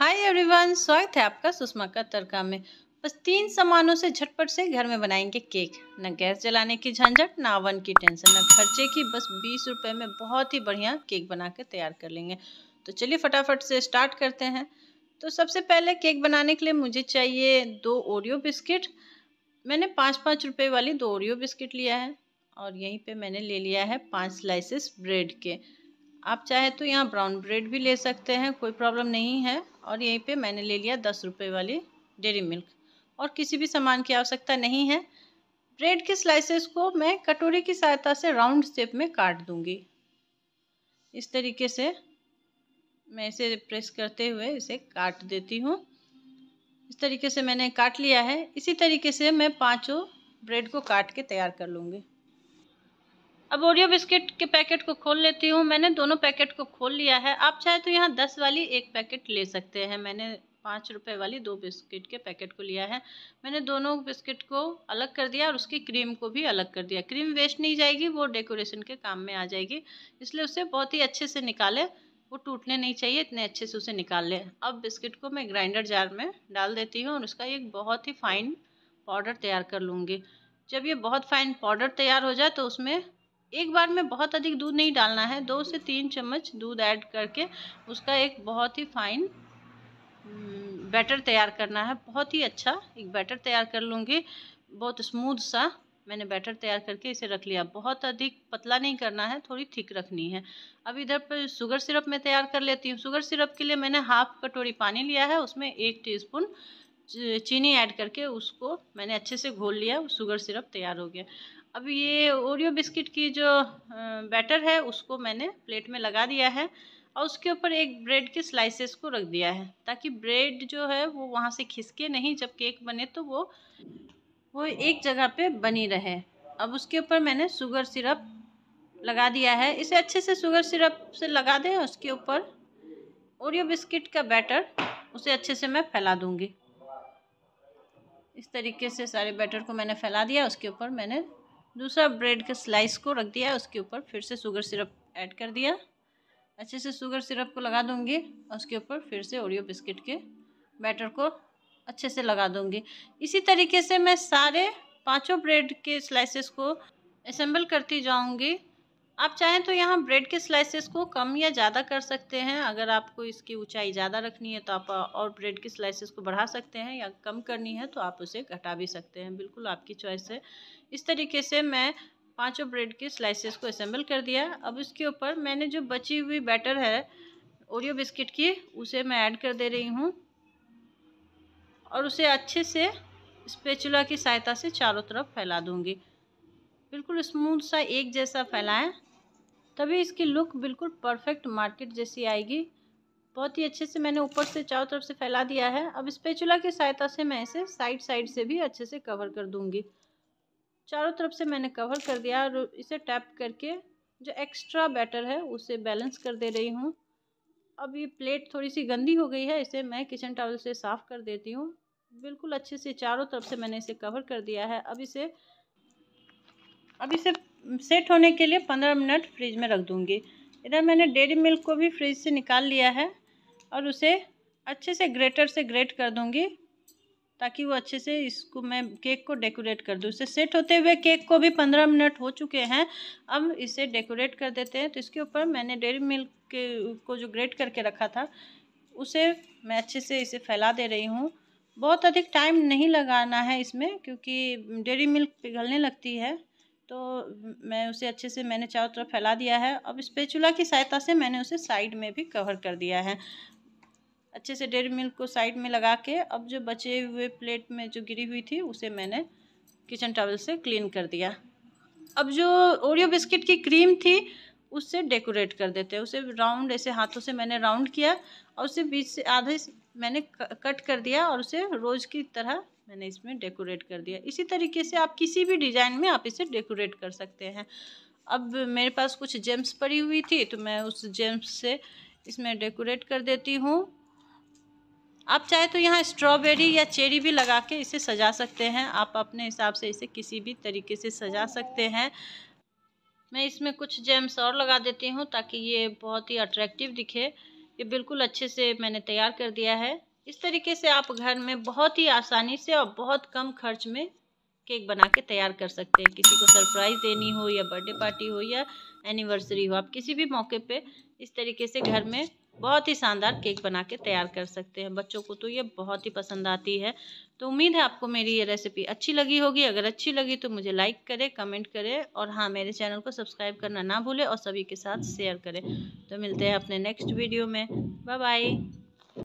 hi everyone स्वागत है आपका सुषमा का तड़का में बस तीन सामानों से झटपट से घर में बनाएंगे केक न गैस जलाने की झंझट ना अवन की टेंशन न खर्चे की बस बीस रुपए में बहुत ही बढ़िया केक बना के तैयार कर लेंगे तो चलिए फटाफट से स्टार्ट करते हैं तो सबसे पहले केक बनाने के लिए मुझे चाहिए दो ओरियो बिस्किट मैंने पाँच पाँच रुपये वाली दो ओरियो बिस्किट लिया है और यहीं पर मैंने ले लिया है पाँच स्लाइसिस ब्रेड के आप चाहे तो यहाँ ब्राउन ब्रेड भी ले सकते हैं कोई प्रॉब्लम नहीं है और यहीं पे मैंने ले लिया दस रुपये वाली डेरी मिल्क और किसी भी सामान की आवश्यकता नहीं है ब्रेड के स्लाइसेस को मैं कटोरी की सहायता से राउंड शेप में काट दूंगी इस तरीके से मैं इसे प्रेस करते हुए इसे काट देती हूँ इस तरीके से मैंने काट लिया है इसी तरीके से मैं पाँचों ब्रेड को काट के तैयार कर लूँगी अब ओरियो बिस्किट के पैकेट को खोल लेती हूँ मैंने दोनों पैकेट को खोल लिया है आप चाहे तो यहाँ दस वाली एक पैकेट ले सकते हैं मैंने पाँच रुपए वाली दो बिस्किट के पैकेट को लिया है मैंने दोनों बिस्किट को अलग कर दिया और उसकी क्रीम को भी अलग कर दिया क्रीम वेस्ट नहीं जाएगी वो डेकोरेशन के काम में आ जाएगी इसलिए उसे बहुत ही अच्छे से निकाले वो टूटने नहीं चाहिए इतने अच्छे से उसे निकाल ले अब बिस्किट को मैं ग्राइंडर जार में डाल देती हूँ और उसका एक बहुत ही फाइन पाउडर तैयार कर लूँगी जब ये बहुत फाइन पाउडर तैयार हो जाए तो उसमें एक बार में बहुत अधिक दूध नहीं डालना है दो से तीन चम्मच दूध ऐड करके उसका एक बहुत ही फाइन बैटर हम्म, तैयार करना है बहुत ही अच्छा एक बैटर तैयार कर लूँगी बहुत स्मूथ सा मैंने बैटर तैयार करके इसे रख लिया बहुत अधिक पतला नहीं करना है थोड़ी थिक रखनी है अब इधर पर शुगर सिरप मैं तैयार कर लेती हूँ शुगर सिरप के लिए मैंने हाफ कटोरी पानी लिया है उसमें एक टीस्पून चीनी ऐड करके उसको मैंने अच्छे से घोल लिया शुगर सिरप तैयार हो गया अब ये ओरियो बिस्किट की जो बैटर है उसको मैंने प्लेट में लगा दिया है और उसके ऊपर एक ब्रेड के स्लाइसेस को रख दिया है ताकि ब्रेड जो है वो वहाँ से खिसके नहीं जब केक बने तो वो वो एक जगह पे बनी रहे अब उसके ऊपर मैंने शुगर सिरप लगा दिया है इसे अच्छे से शुगर सिरप से लगा दें उसके ऊपर ओरियो बिस्किट का बैटर उसे अच्छे से मैं फैला दूँगी इस तरीके से सारे बैटर को मैंने फैला दिया उसके ऊपर मैंने दूसरा ब्रेड के स्लाइस को रख दिया उसके ऊपर फिर से शुगर सिरप ऐड कर दिया अच्छे से शुगर सिरप को लगा दूँगी और उसके ऊपर फिर से ओरियो बिस्किट के बैटर को अच्छे से लगा दूँगी इसी तरीके से मैं सारे पाँचों ब्रेड के स्लाइसेस को असम्बल करती जाऊँगी आप चाहें तो यहाँ ब्रेड के स्लाइसेस को कम या ज़्यादा कर सकते हैं अगर आपको इसकी ऊंचाई ज़्यादा रखनी है तो आप और ब्रेड के स्लाइसेस को बढ़ा सकते हैं या कम करनी है तो आप उसे घटा भी सकते हैं बिल्कुल आपकी चॉइस है इस तरीके से मैं पांचों ब्रेड के स्लाइसेस को असेंबल कर दिया अब इसके ऊपर मैंने जो बची हुई बैटर है ओरियो बिस्किट की उसे मैं ऐड कर दे रही हूँ और उसे अच्छे से स्पेचुला की सहायता से चारों तरफ फैला दूँगी बिल्कुल स्मूथ सा एक जैसा फैलाएं तभी इसकी लुक बिल्कुल परफेक्ट मार्केट जैसी आएगी बहुत ही अच्छे से मैंने ऊपर से चारों तरफ से फैला दिया है अब स्पेचुला की सहायता से मैं इसे साइड साइड से भी अच्छे से कवर कर दूँगी चारों तरफ से मैंने कवर कर दिया और इसे टैप करके जो एक्स्ट्रा बैटर है उसे बैलेंस कर दे रही हूँ अब ये प्लेट थोड़ी सी गंदी हो गई है इसे मैं किचन टावल से साफ़ कर देती हूँ बिल्कुल अच्छे से चारों तरफ से मैंने इसे कवर कर दिया है अब इसे अब इसे सेट होने के लिए पंद्रह मिनट फ्रिज में रख दूँगी इधर मैंने डेरी मिल्क को भी फ्रिज से निकाल लिया है और उसे अच्छे से ग्रेटर से ग्रेट कर दूँगी ताकि वो अच्छे से इसको मैं केक को डेकोरेट कर दूँ इसे सेट होते हुए केक को भी पंद्रह मिनट हो चुके हैं अब इसे डेकोरेट कर देते हैं तो इसके ऊपर मैंने डेरी मिल्क को जो ग्रेट करके रखा था उसे मैं अच्छे से इसे फैला दे रही हूँ बहुत अधिक टाइम नहीं लगाना है इसमें क्योंकि डेरी मिल्क पिघलने लगती है तो मैं उसे अच्छे से मैंने चारों तरफ फैला दिया है अब स्पेचुला की सहायता से मैंने उसे साइड में भी कवर कर दिया है अच्छे से डेरी मिल्क को साइड में लगा के अब जो बचे हुए प्लेट में जो गिरी हुई थी उसे मैंने किचन टावल से क्लीन कर दिया अब जो ओरियो बिस्किट की क्रीम थी उससे डेकोरेट कर देते हैं उसे राउंड ऐसे हाथों से मैंने राउंड किया और उसे बीच से आधे मैंने कट कर दिया और उसे रोज़ की तरह मैंने इसमें डेकोरेट कर दिया इसी तरीके से आप किसी भी डिज़ाइन में आप इसे डेकोरेट कर सकते हैं अब मेरे पास कुछ जेम्स पड़ी हुई थी तो मैं उस जेम्स से इसमें डेकोरेट कर देती हूँ आप चाहे तो यहाँ स्ट्रॉबेरी या चेरी भी लगा के इसे सजा सकते हैं आप अपने हिसाब से इसे किसी भी तरीके से सजा सकते हैं मैं इसमें कुछ जेम्स और लगा देती हूँ ताकि ये बहुत ही अट्रैक्टिव दिखे ये बिल्कुल अच्छे से मैंने तैयार कर दिया है इस तरीके से आप घर में बहुत ही आसानी से और बहुत कम खर्च में केक बना के तैयार कर सकते हैं किसी को सरप्राइज़ देनी हो या बर्थडे पार्टी हो या एनिवर्सरी हो आप किसी भी मौके पे इस तरीके से घर में बहुत ही शानदार केक बना के तैयार कर सकते हैं बच्चों को तो ये बहुत ही पसंद आती है तो उम्मीद है आपको मेरी ये रेसिपी अच्छी लगी होगी अगर अच्छी लगी तो मुझे लाइक करें कमेंट करें और हाँ मेरे चैनल को सब्सक्राइब करना ना भूलें और सभी के साथ शेयर करें तो मिलते हैं अपने नेक्स्ट वीडियो में बाय बाय